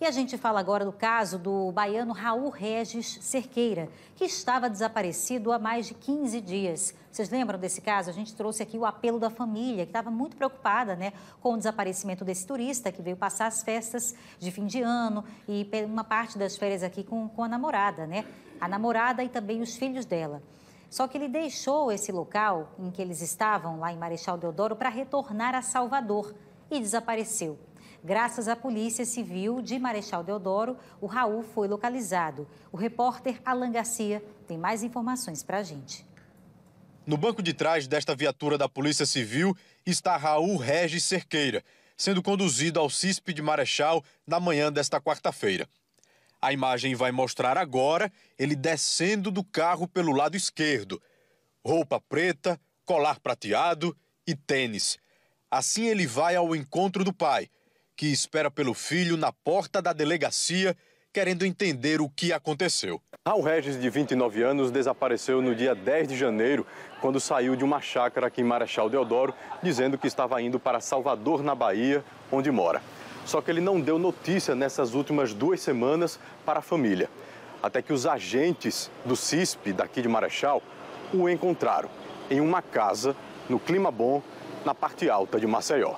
E a gente fala agora do caso do baiano Raul Regis Cerqueira, que estava desaparecido há mais de 15 dias. Vocês lembram desse caso? A gente trouxe aqui o apelo da família, que estava muito preocupada né, com o desaparecimento desse turista que veio passar as festas de fim de ano e uma parte das férias aqui com, com a namorada, né? A namorada e também os filhos dela. Só que ele deixou esse local em que eles estavam, lá em Marechal Deodoro, para retornar a Salvador e desapareceu. Graças à Polícia Civil de Marechal Deodoro, o Raul foi localizado. O repórter Alan Garcia tem mais informações para a gente. No banco de trás desta viatura da Polícia Civil está Raul Regis Cerqueira, sendo conduzido ao CISP de Marechal na manhã desta quarta-feira. A imagem vai mostrar agora ele descendo do carro pelo lado esquerdo. Roupa preta, colar prateado e tênis. Assim ele vai ao encontro do pai, que espera pelo filho na porta da delegacia, querendo entender o que aconteceu. Raul Regis, de 29 anos, desapareceu no dia 10 de janeiro, quando saiu de uma chácara aqui em Marechal Deodoro, dizendo que estava indo para Salvador, na Bahia, onde mora. Só que ele não deu notícia nessas últimas duas semanas para a família. Até que os agentes do CISP, daqui de Marechal, o encontraram em uma casa, no clima bom, na parte alta de Maceió.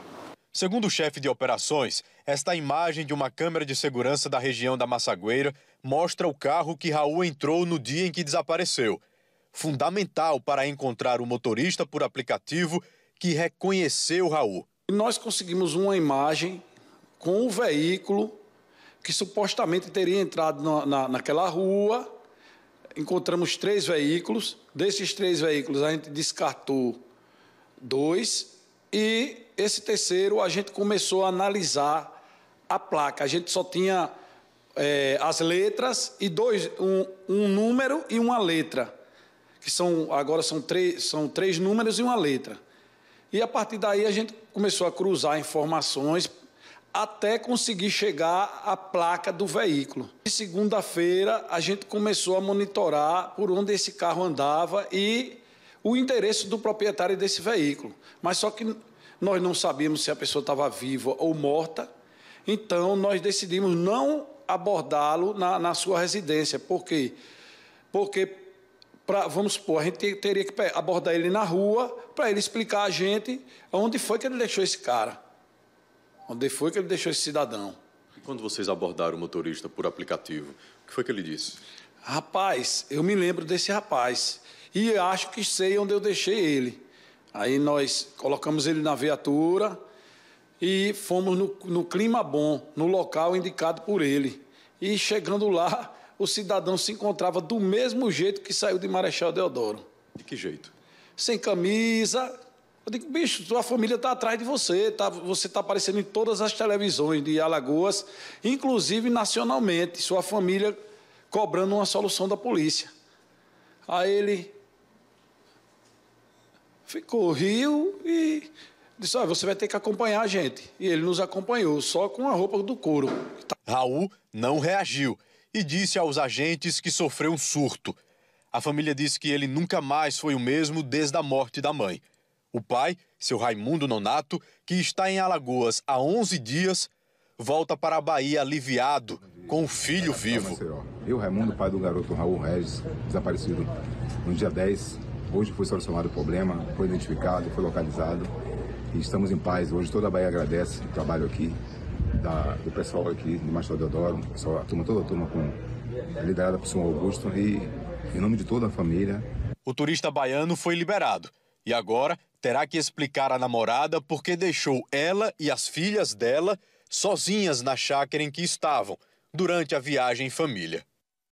Segundo o chefe de operações, esta imagem de uma câmera de segurança da região da Massagueira mostra o carro que Raul entrou no dia em que desapareceu. Fundamental para encontrar o motorista por aplicativo que reconheceu Raul. Nós conseguimos uma imagem com o veículo que supostamente teria entrado na, na, naquela rua. Encontramos três veículos. Desses três veículos, a gente descartou dois e esse terceiro, a gente começou a analisar a placa. A gente só tinha é, as letras e dois, um, um, número e uma letra, que são agora são três, são três números e uma letra. E a partir daí a gente começou a cruzar informações até conseguir chegar à placa do veículo. E segunda-feira a gente começou a monitorar por onde esse carro andava e o interesse do proprietário desse veículo. Mas só que nós não sabíamos se a pessoa estava viva ou morta, então nós decidimos não abordá-lo na, na, sua residência. Por quê? Porque, pra, vamos supor, a gente teria que abordar ele na rua para ele explicar a gente onde foi que ele deixou esse cara, onde foi que ele deixou esse cidadão. E quando vocês abordaram o motorista por aplicativo, o que foi que ele disse? Rapaz, eu me lembro desse rapaz e acho que sei onde eu deixei ele. Aí nós colocamos ele na viatura e fomos no, no clima bom, no local indicado por ele. E chegando lá, o cidadão se encontrava do mesmo jeito que saiu de Marechal Deodoro. De que jeito? Sem camisa. Eu digo, bicho, sua família está atrás de você, tá, você está aparecendo em todas as televisões de Alagoas, inclusive nacionalmente, sua família cobrando uma solução da polícia. Aí ele, ficou, riu e disse: ah, você vai ter que acompanhar a gente. E ele nos acompanhou, só com a roupa do couro. Raul não reagiu e disse aos agentes que sofreu um surto. A família diz que ele nunca mais foi o mesmo desde a morte da mãe. O pai, seu Raimundo Nonato, que está em Alagoas há 11 dias, volta para a Bahia aliviado, com o filho vivo. Eu, Raimundo, pai do garoto Raul Regis, desaparecido no dia 10 Hoje foi solucionado o problema, foi identificado, foi localizado e estamos em paz. Hoje toda a Bahia agradece o trabalho aqui da, do pessoal aqui de Mastro Deodoro, pessoal, a turma, toda a turma com, liderada por São Augusto e em nome de toda a família. O turista baiano foi liberado e agora terá que explicar à namorada porque deixou ela e as filhas dela sozinhas na chácara em que estavam durante a viagem em família.